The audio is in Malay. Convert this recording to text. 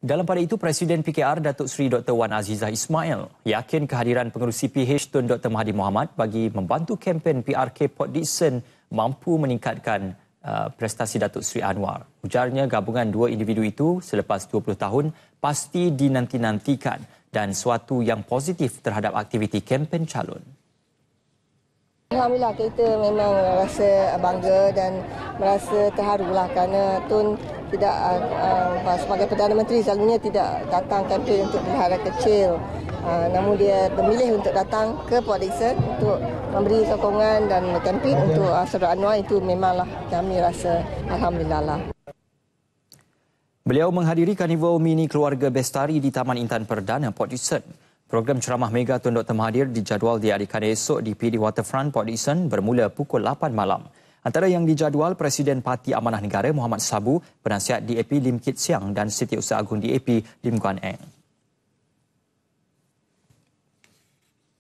Dalam pada itu, Presiden PKR Datuk Seri Dr. Wan Azizah Ismail yakin kehadiran pengurusi PH Tun Dr. Mahathir Mohamad bagi membantu kempen PRK Port Dickson mampu meningkatkan uh, prestasi Datuk Seri Anwar. Ujarnya gabungan dua individu itu selepas 20 tahun pasti dinanti-nantikan dan suatu yang positif terhadap aktiviti kempen calon. Alhamdulillah kita memang rasa bangga dan merasa terharulah kerana Tun tidak uh, sebagai perdana menteri selalunya tidak datang kempen untuk perkara kecil. Uh, namun dia memilih untuk datang ke Port Dickson untuk memberi sokongan dan kempen untuk uh, Saudara Anwar itu memanglah kami rasa alhamdulillah. Lah. Beliau menghadiri karnival mini keluarga Bestari di Taman Intan Perdana Port Dickson. Program ceramah mega Tun Dr. Mahathir dijadual diadakan esok di PD Waterfront Port Dickson bermula pukul 8 malam. Antara yang dijadual Presiden Parti Amanah Negara Muhammad Sabu, penasihat DAP Lim Kit Siang dan Setiausaha Usaha Agung DAP Lim Guan Eng.